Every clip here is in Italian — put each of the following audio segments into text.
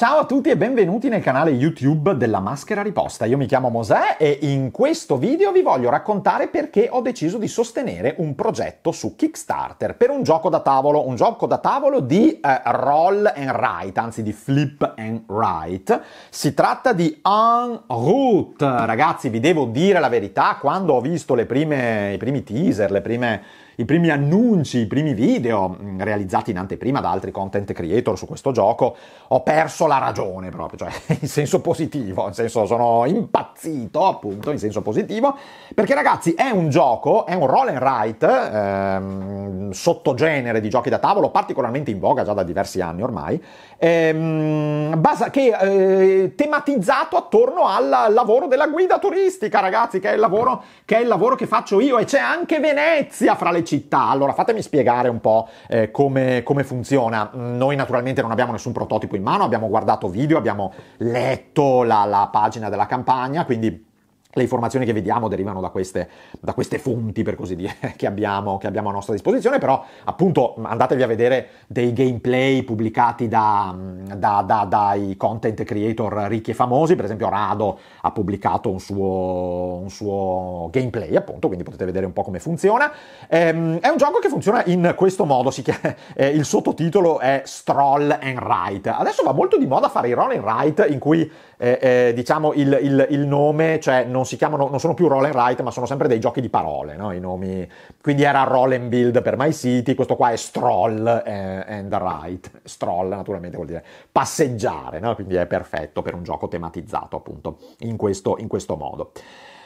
Ciao a tutti e benvenuti nel canale YouTube della Maschera Riposta. Io mi chiamo Mosè e in questo video vi voglio raccontare perché ho deciso di sostenere un progetto su Kickstarter per un gioco da tavolo, un gioco da tavolo di eh, roll and write, anzi di flip and write. Si tratta di En Route. Ragazzi, vi devo dire la verità, quando ho visto prime, i primi teaser, le prime i primi annunci, i primi video mm, realizzati in anteprima da altri content creator su questo gioco, ho perso la ragione proprio, cioè in senso positivo, in senso sono impazzito appunto, in senso positivo, perché ragazzi è un gioco, è un roll and write, ehm, sottogenere di giochi da tavolo, particolarmente in voga già da diversi anni ormai, ehm, basa, che eh, tematizzato attorno al lavoro della guida turistica, ragazzi, che è il lavoro che, è il lavoro che faccio io e c'è anche Venezia fra le città, allora fatemi spiegare un po' eh, come, come, funziona. Mm, noi naturalmente non abbiamo nessun prototipo in mano, abbiamo guardato video, abbiamo letto la, la pagina della campagna, quindi le informazioni che vediamo derivano da queste, da queste fonti, per così dire, che abbiamo, che abbiamo, a nostra disposizione, però appunto andatevi a vedere dei gameplay pubblicati da, da, dai content creator ricchi e famosi, per esempio Rado ha pubblicato un suo, un suo gameplay, appunto, quindi potete vedere un po' come funziona. Ehm, è un gioco che funziona in questo modo, chiama, eh, il sottotitolo è Stroll and Write. Adesso va molto di moda fare i roll and write in cui eh, eh, diciamo il, il, il nome, cioè... Non non, chiamano, non sono più roll and write, ma sono sempre dei giochi di parole, no? i nomi. Quindi era roll and build per My City, questo qua è stroll and write. Stroll naturalmente vuol dire passeggiare, no? quindi è perfetto per un gioco tematizzato appunto in questo, in questo modo.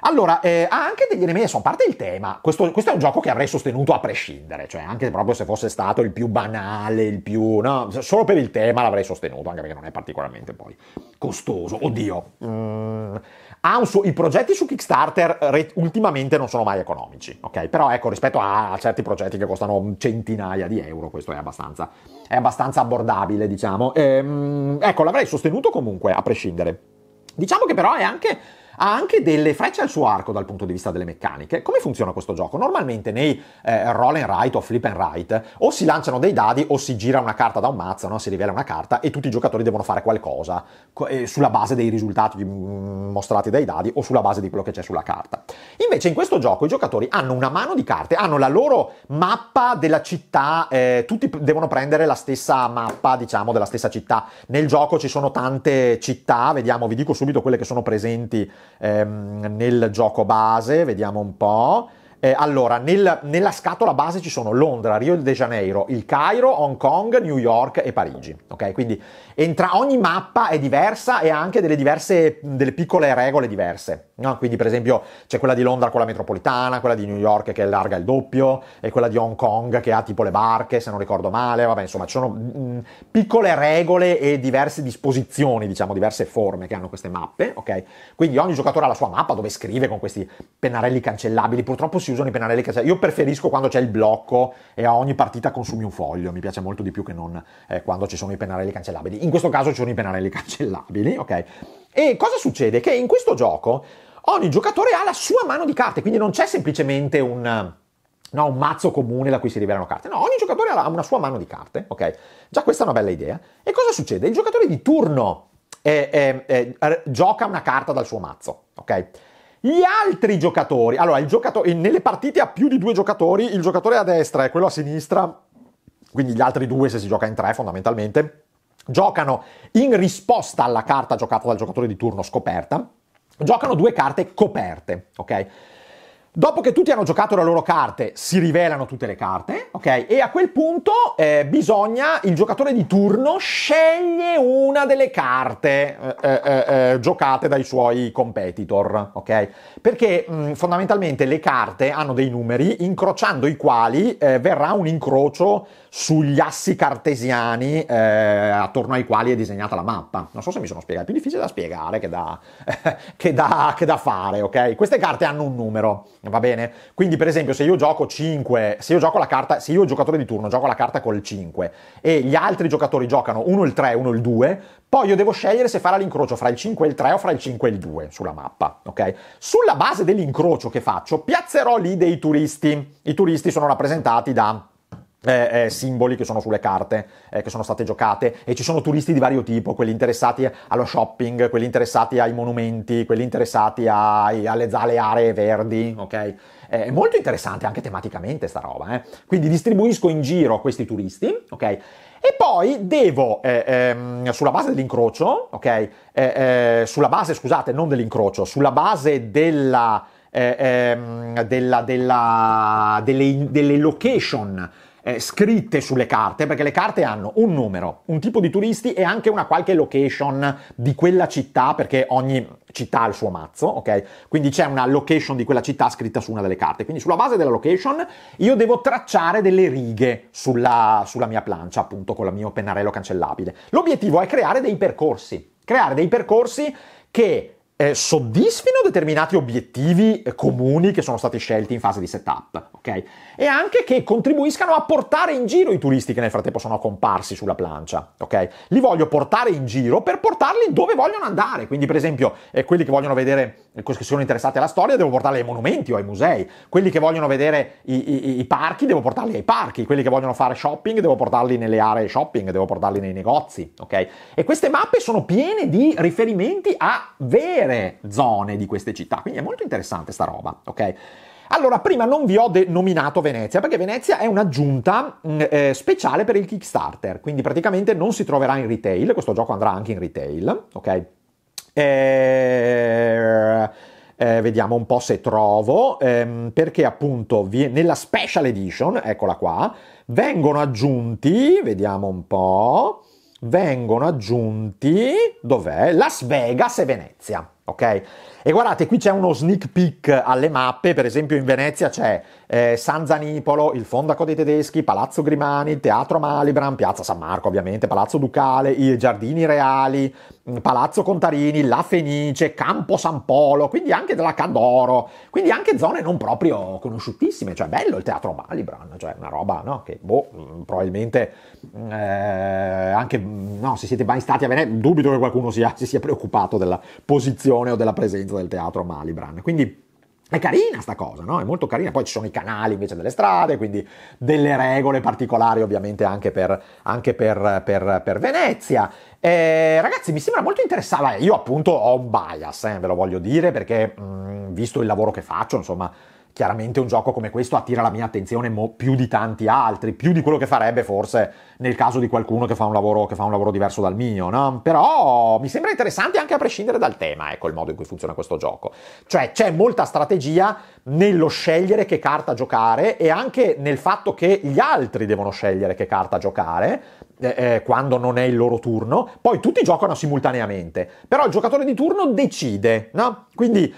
Allora, eh, ha anche degli elementi, a parte il tema. Questo, questo, è un gioco che avrei sostenuto a prescindere, cioè anche proprio se fosse stato il più banale, il più... No, solo per il tema l'avrei sostenuto, anche perché non è particolarmente poi costoso. Oddio. Mm, suo, I progetti su Kickstarter re, ultimamente non sono mai economici, ok? Però ecco, rispetto a, a, certi progetti che costano centinaia di euro, questo è abbastanza, è abbastanza abbordabile, diciamo. E, mm, ecco, l'avrei sostenuto comunque, a prescindere. Diciamo che però è anche ha anche delle frecce al suo arco dal punto di vista delle meccaniche. Come funziona questo gioco? Normalmente nei eh, roll and write o flip and write o si lanciano dei dadi o si gira una carta da un mazzo, no? si rivela una carta e tutti i giocatori devono fare qualcosa eh, sulla base dei risultati mm, mostrati dai dadi o sulla base di quello che c'è sulla carta. Invece in questo gioco i giocatori hanno una mano di carte, hanno la loro mappa della città, eh, tutti devono prendere la stessa mappa, diciamo, della stessa città. Nel gioco ci sono tante città, vediamo, vi dico subito quelle che sono presenti ehm, nel gioco base, vediamo un po'. Eh, allora, nel, nella scatola base ci sono Londra, Rio de Janeiro, il Cairo, Hong Kong, New York e Parigi. Ok, quindi entra, ogni mappa è diversa e ha anche delle diverse, delle piccole regole diverse. No? Quindi, per esempio, c'è quella di Londra con la metropolitana, quella di New York che è larga il doppio, e quella di Hong Kong che ha tipo le barche, se non ricordo male. Vabbè, insomma, ci sono mh, mm, piccole regole e diverse disposizioni, diciamo, diverse forme che hanno queste mappe. Ok, quindi ogni giocatore ha la sua mappa dove scrive con questi pennarelli cancellabili. Purtroppo si decisioni penali che c'è. Io preferisco quando c'è il blocco e a ogni partita consumi un foglio, mi piace molto di più che non eh, quando ci sono i penarelli cancellabili. In questo caso ci sono i penarelli cancellabili, ok? E cosa succede? Che in questo gioco ogni giocatore ha la sua mano di carte, quindi non c'è semplicemente un... No, un mazzo comune da cui si rivelano carte. No, ogni giocatore ha una sua mano di carte, ok? Già questa è una bella idea. E cosa succede? Il giocatore di turno eh, eh, eh gioca una carta dal suo mazzo, ok? Gli altri giocatori, allora, il giocatore, nelle partite a più di due giocatori, il giocatore a destra e quello a sinistra, quindi gli altri due se si gioca in tre fondamentalmente, giocano in risposta alla carta giocata dal giocatore di turno scoperta, giocano due carte coperte, ok? Dopo che tutti hanno giocato le loro carte, si rivelano tutte le carte, ok? E a quel punto eh, bisogna, il giocatore di turno sceglie una delle carte eh, eh, eh, eh giocate dai suoi competitor, ok? Perché mh, mm, fondamentalmente le carte hanno dei numeri incrociando i quali eh, verrà un incrocio sugli assi cartesiani attorno ai quali è disegnata la mappa. Non so se mi sono spiegato, è più difficile da spiegare che da, che da, che da fare, ok? Queste carte hanno un numero, va bene? Quindi per esempio se io gioco 5, se io gioco la carta se io giocatore di turno gioco la carta col 5 e gli altri giocatori giocano uno il 3, uno il 2, poi io devo scegliere se fare l'incrocio fra il 5 e il 3 o fra il 5 e il 2 sulla mappa, ok? Sulla base dell'incrocio che faccio, piazzerò lì dei turisti. I turisti sono rappresentati da eh, eh, simboli che sono sulle carte eh, che sono state giocate e ci sono turisti di vario tipo, quelli interessati allo shopping, quelli interessati ai monumenti, quelli interessati ai, alle, alle aree verdi, ok? Eh, è molto interessante anche tematicamente sta roba, eh? Quindi distribuisco in giro questi turisti, ok? E poi devo, eh, ehm, sulla base dell'incrocio, ok? Eh, sulla base, scusate, non dell'incrocio, sulla base della, ehm, della, della, delle, delle location eh, scritte sulle carte, perché le carte hanno un numero, un tipo di turisti e anche una qualche location di quella città, perché ogni città ha il suo mazzo, ok? Quindi c'è una location di quella città scritta su una delle carte. Quindi sulla base della location io devo tracciare delle righe sulla, sulla mia plancia, appunto, con il mio pennarello cancellabile. L'obiettivo è creare dei percorsi, creare dei percorsi che eh, soddisfino determinati obiettivi eh, comuni che sono stati scelti in fase di setup, ok? E anche che contribuiscano a portare in giro i turisti che nel frattempo sono comparsi sulla plancia, ok? Li voglio portare in giro per portarli dove vogliono andare, quindi per esempio eh, quelli che vogliono vedere, eh, che sono interessati alla storia, devo portarli ai monumenti o ai musei, quelli che vogliono vedere i, i, i parchi, devo portarli ai parchi, quelli che vogliono fare shopping, devo portarli nelle aree shopping, devo portarli nei negozi, ok? E queste mappe sono piene di riferimenti a veri intere zone di queste città, quindi è molto interessante sta roba, ok? Allora, prima non vi ho denominato Venezia, perché Venezia è un'aggiunta mm, eh, speciale per il Kickstarter, quindi praticamente non si troverà in retail, questo gioco andrà anche in retail, ok? E... Eh, eh, vediamo un po' se trovo, ehm, perché appunto vi- nella special edition, eccola qua, vengono aggiunti, vediamo un po', vengono aggiunti, dov'è? Las Vegas e Venezia ok? E guardate, qui c'è uno sneak peek alle mappe, per esempio in Venezia c'è eh, San Zanipolo, il Fondaco dei Tedeschi, Palazzo Grimani, il Teatro Malibran, Piazza San Marco ovviamente, Palazzo Ducale, i Giardini Reali, mm, Palazzo Contarini, La Fenice, Campo San Polo, quindi anche della Candoro, quindi anche zone non proprio conosciutissime, cioè bello il Teatro Malibran, cioè una roba no, che boh, mm, probabilmente mm, eh, anche no, se siete mai stati a Venezia, dubito che qualcuno sia, si sia preoccupato della posizione o della presenza del teatro Malibran. Quindi è carina sta cosa, no? È molto carina. Poi ci sono i canali invece delle strade, quindi delle regole particolari ovviamente anche per, anche per, per, per Venezia. Eh, ragazzi, mi sembra molto interessante. Io appunto ho un bias, eh, ve lo voglio dire, perché mh, mm, visto il lavoro che faccio, insomma chiaramente un gioco come questo attira la mia attenzione mo- più di tanti altri, più di quello che farebbe forse nel caso di qualcuno che fa un lavoro, fa un lavoro diverso dal mio, no? Però mi sembra interessante anche a prescindere dal tema, ecco il modo in cui funziona questo gioco. Cioè c'è molta strategia nello scegliere che carta giocare e anche nel fatto che gli altri devono scegliere che carta giocare, eh, eh quando non è il loro turno, poi tutti giocano simultaneamente, però il giocatore di turno decide, no? Quindi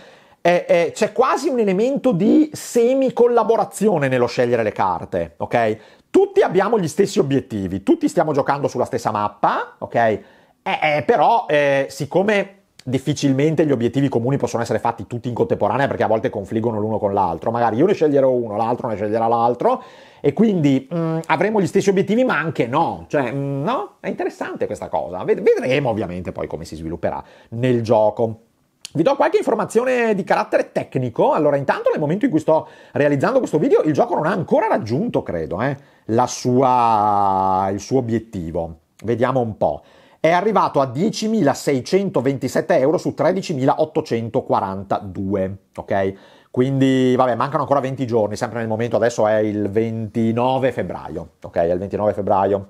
eh, eh, c'è quasi un elemento di semi-collaborazione nello scegliere le carte, ok? Tutti abbiamo gli stessi obiettivi, tutti stiamo giocando sulla stessa mappa, ok? Eh, eh però, eh, siccome difficilmente gli obiettivi comuni possono essere fatti tutti in contemporanea perché a volte confliggono l'uno con l'altro. Magari io ne sceglierò uno, l'altro ne sceglierà l'altro e quindi mh, mm, avremo gli stessi obiettivi ma anche no. Cioè, mh, mm, no, è interessante questa cosa. Vedremo ovviamente poi come si svilupperà nel gioco. Vi do qualche informazione di carattere tecnico. Allora, intanto nel momento in cui sto realizzando questo video, il gioco non ha ancora raggiunto, credo, eh, sua, il suo obiettivo. Vediamo un po'. È arrivato a 10.627 euro su 13.842, ok? Quindi, vabbè, mancano ancora 20 giorni, sempre nel momento, adesso è il 29 febbraio, ok? È il 29 febbraio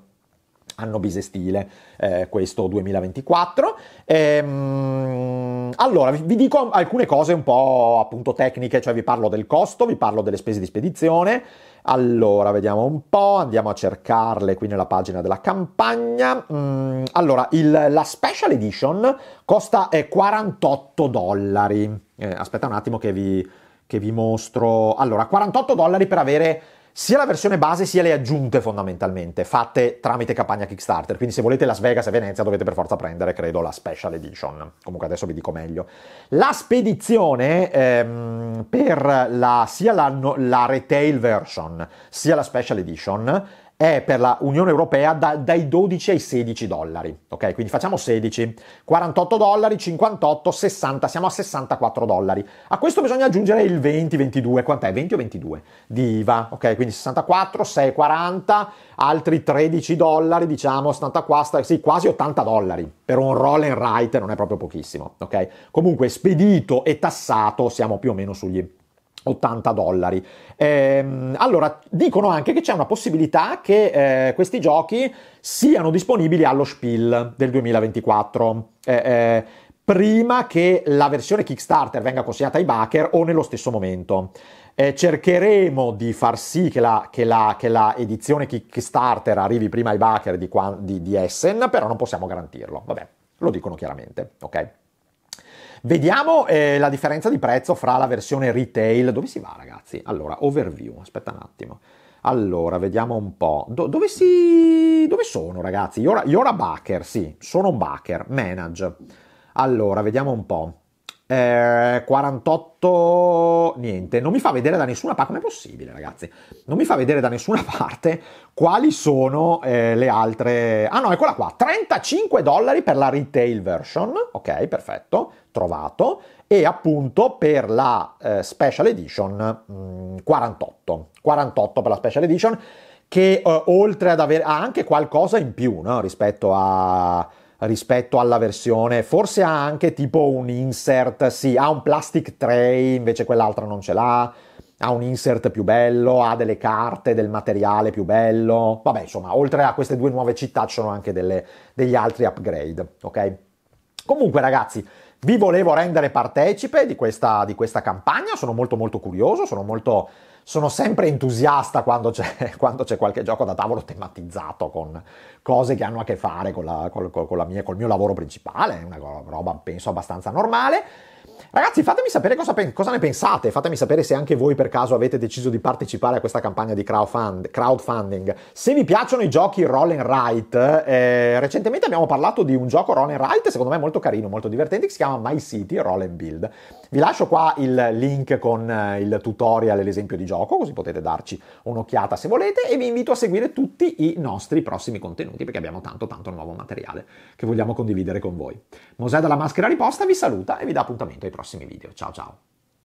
anno bisestile, eh, questo 2024. Ehm, allora, vi, vi dico alcune cose un po' appunto tecniche, cioè vi parlo del costo, vi parlo delle spese di spedizione. Allora, vediamo un po', andiamo a cercarle qui nella pagina della campagna. Mm, allora, il, la special edition costa eh, 48 dollari. Eh, aspetta un attimo che vi, che vi mostro. Allora, 48 dollari per avere sia la versione base sia le aggiunte fondamentalmente, fatte tramite campagna Kickstarter. Quindi se volete Las Vegas e Venezia dovete per forza prendere, credo, la Special Edition. Comunque adesso vi dico meglio. La spedizione ehm, per la, sia la, la retail version sia la Special Edition è per la Unione Europea da, dai 12 ai 16 dollari, ok? Quindi facciamo 16, 48 dollari, 58, 60, siamo a 64 dollari. A questo bisogna aggiungere il 20, 22, quant'è? 20 o 22 di IVA, ok? Quindi 64, 6, 40, altri 13 dollari, diciamo, qua, sì, quasi 80 dollari per un roll and write, non è proprio pochissimo, ok? Comunque spedito e tassato siamo più o meno sugli 80 dollari. Ehm, allora, dicono anche che c'è una possibilità che eh, questi giochi siano disponibili allo Spiel del 2024. Eh, eh, prima che la versione Kickstarter venga consegnata ai backer o nello stesso momento. Eh, cercheremo di far sì che la, che, la, che la, edizione Kickstarter arrivi prima ai backer di, di, di Essen, però non possiamo garantirlo. Vabbè, lo dicono chiaramente, ok? Vediamo eh, la differenza di prezzo fra la versione retail. Dove si va, ragazzi? Allora, overview, aspetta un attimo. Allora, vediamo un po'. Do- dove, si... dove sono, ragazzi? Io ora, io ora Baker, sì, sono un Baker, manage. Allora, vediamo un po' eh, 48 niente, non mi fa vedere da nessuna parte, come è possibile ragazzi? Non mi fa vedere da nessuna parte quali sono eh, le altre... Ah no, eccola qua, 35 dollari per la retail version, ok, perfetto, trovato, e appunto per la eh, special edition mh, 48, 48 per la special edition, che eh, oltre ad avere ha anche qualcosa in più no? rispetto a rispetto alla versione, forse ha anche tipo un insert, sì, ha un plastic tray, invece quell'altra non ce l'ha, ha un insert più bello, ha delle carte, del materiale più bello, vabbè insomma, oltre a queste due nuove città ci sono anche delle, degli altri upgrade, ok? Comunque ragazzi, vi volevo rendere partecipe di questa, di questa campagna, sono molto molto curioso, sono molto sono sempre entusiasta quando c'è, quando c'è, qualche gioco da tavolo tematizzato con cose che hanno a che fare con la, con, con la mia, col mio lavoro principale, è una roba penso abbastanza normale. Ragazzi, fatemi sapere cosa, cosa, ne pensate, fatemi sapere se anche voi per caso avete deciso di partecipare a questa campagna di crowdfund- crowdfunding. Se vi piacciono i giochi roll and write, eh, recentemente abbiamo parlato di un gioco roll and write, secondo me molto carino, molto divertente, che si chiama My City Roll and Build. Vi lascio qua il link con eh, il tutorial e l'esempio di gioco, così potete darci un'occhiata se volete e vi invito a seguire tutti i nostri prossimi contenuti perché abbiamo tanto tanto nuovo materiale che vogliamo condividere con voi. Mosè dalla maschera riposta vi saluta e vi dà appuntamento ai prossimi prossimi video. Ciao ciao!